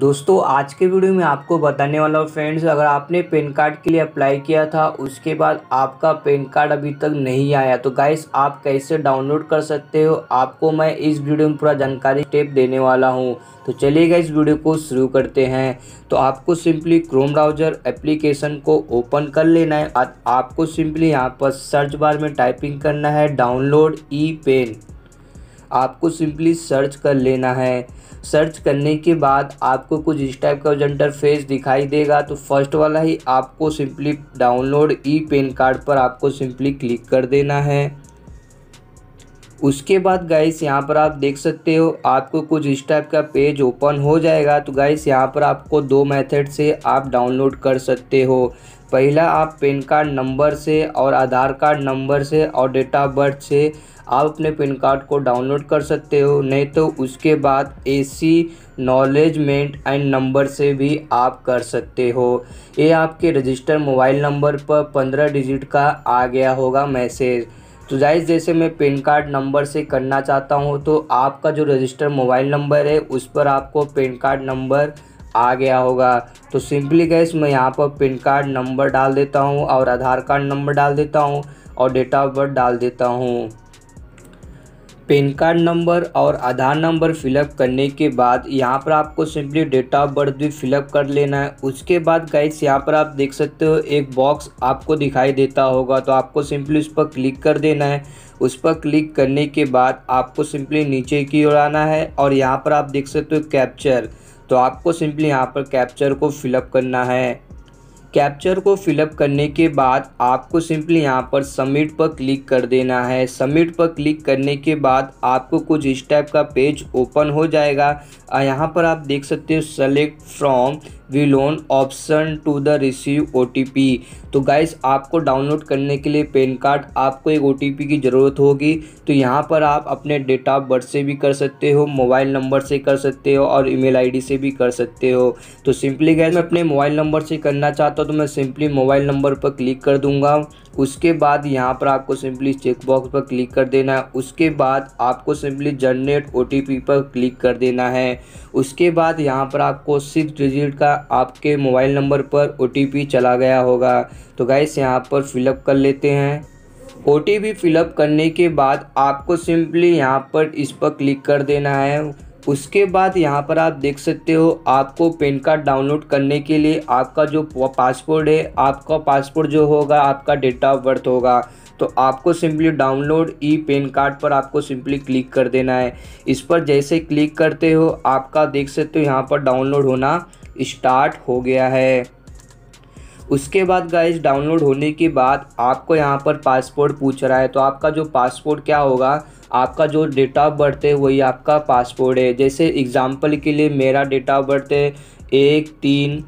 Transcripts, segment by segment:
दोस्तों आज के वीडियो में आपको बताने वाला हूँ फ्रेंड्स अगर आपने पेन कार्ड के लिए अप्लाई किया था उसके बाद आपका पेन कार्ड अभी तक नहीं आया तो गाइस आप कैसे डाउनलोड कर सकते हो आपको मैं इस वीडियो में पूरा जानकारी स्टेप देने वाला हूँ तो चलिए गाइस वीडियो को शुरू करते हैं तो आपको सिंपली क्रोम ब्राउजर एप्लीकेशन को ओपन कर लेना है आपको सिंपली यहाँ पर सर्च बार में टाइपिंग करना है डाउनलोड ई पेन आपको सिंपली सर्च कर लेना है सर्च करने के बाद आपको कुछ इस टाइप का जो इंटरफेस दिखाई देगा तो फर्स्ट वाला ही आपको simply download e PAN card पर आपको सिंपली क्लिक कर देना है उसके बाद गाइस यहाँ पर आप देख सकते हो आपको कुछ इस टाइप का पेज ओपन हो जाएगा तो गाइस यहाँ पर आपको दो मेथड से आप डाउनलोड कर सकते हो पहला आप पेन कार्ड नंबर से और आधार कार्ड नंबर से और डेट ऑफ बर्थ से आप अपने पेन कार्ड को डाउनलोड कर सकते हो नहीं तो उसके बाद एसी नॉलेजमेंट एंड नंबर से भी आप कर सकते हो ये आपके रजिस्टर मोबाइल नंबर पर पंद्रह डिजिट का आ गया होगा मैसेज तो जाइज जैसे मैं पेन कार्ड नंबर से करना चाहता हूँ तो आपका जो रजिस्टर मोबाइल नंबर है उस पर आपको पेन कार्ड नंबर आ गया होगा तो सिंपली गैस मैं यहाँ पर पेन कार्ड नंबर डाल देता हूँ और आधार कार्ड नंबर डाल देता हूँ और डेट ऑफ बर्थ डाल देता हूँ पेन कार्ड नंबर और आधार नंबर फिलअप करने के बाद यहाँ पर आपको सिंपली डेट ऑफ बर्थ भी फिलअप कर लेना है उसके बाद गाइस यहाँ पर आप देख सकते हो एक बॉक्स आपको दिखाई देता होगा तो आपको सिंपली उस पर क्लिक कर देना है उस पर क्लिक करने के बाद आपको सिंपली नीचे की ओर आना है और यहाँ पर आप देख सकते हो कैप्चर तो आपको सिंपली यहाँ पर कैप्चर को फिलअप करना है कैप्चर को फिलअप करने के बाद आपको सिंपली यहाँ पर सबमिट पर क्लिक कर देना है सबमिट पर क्लिक करने के बाद आपको कुछ इस टाइप का पेज ओपन हो जाएगा यहाँ पर आप देख सकते हो select from we loan option to the receive ओ तो गाइस आपको डाउनलोड करने के लिए पेन कार्ड आपको एक ओ की ज़रूरत होगी तो यहाँ पर आप अपने डेट ऑफ बर्थ से भी कर सकते हो मोबाइल नंबर से कर सकते हो और ईमेल आईडी से भी कर सकते हो तो सिंपली गैस मैं अपने मोबाइल नंबर से करना चाहता हूँ तो मैं सिंपली मोबाइल नंबर पर क्लिक कर दूँगा उसके बाद यहाँ पर आपको सिंपली चेकबॉक्स पर क्लिक कर देना है उसके बाद आपको सिंपली जनरेट ओ पर क्लिक कर देना है उसके बाद यहाँ पर आपको सिक्स डिजिट का आपके मोबाइल नंबर पर ओ चला गया होगा तो गाइस यहाँ पर फिलअप कर लेते हैं ओ फिलअप करने के बाद आपको सिंपली यहाँ पर इस पर क्लिक कर देना है उसके बाद यहाँ पर आप देख सकते हो आपको पेन कार्ड डाउनलोड करने के लिए आपका जो पासपोर्ट है आपका पासपोर्ट जो होगा आपका डेट ऑफ बर्थ होगा तो आपको simply download e PAN card पर आपको सिंपली क्लिक कर देना है इस पर जैसे क्लिक करते हो आपका देख सकते हो यहाँ पर डाउनलोड होना स्टार्ट हो गया है उसके बाद गाइज डाउनलोड होने के बाद आपको यहाँ पर पासपोर्ट पूछ रहा है तो आपका जो पासपोर्ट क्या होगा आपका जो डेट ऑफ बर्थ है वही आपका पासपोर्ट है जैसे एग्ज़ाम्पल के लिए मेरा डेट ऑफ बर्थ है एक तीन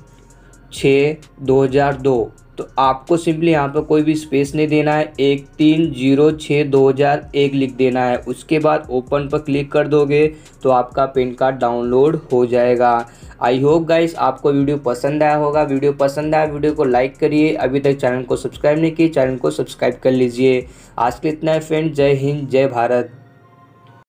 छः दो हज़ार दो तो आपको सिंपली यहाँ पर कोई भी स्पेस नहीं देना है एक तीन जीरो छः दो हज़ार एक लिख देना है उसके बाद ओपन पर क्लिक कर दोगे तो आपका पेन कार्ड डाउनलोड हो जाएगा आई होप गाइस आपको वीडियो पसंद आया होगा वीडियो पसंद आया वीडियो को लाइक करिए अभी तक चैनल को सब्सक्राइब नहीं किए चैनल को सब्सक्राइब कर लीजिए आज के इतना है फ्रेंड जय हिंद जय भारत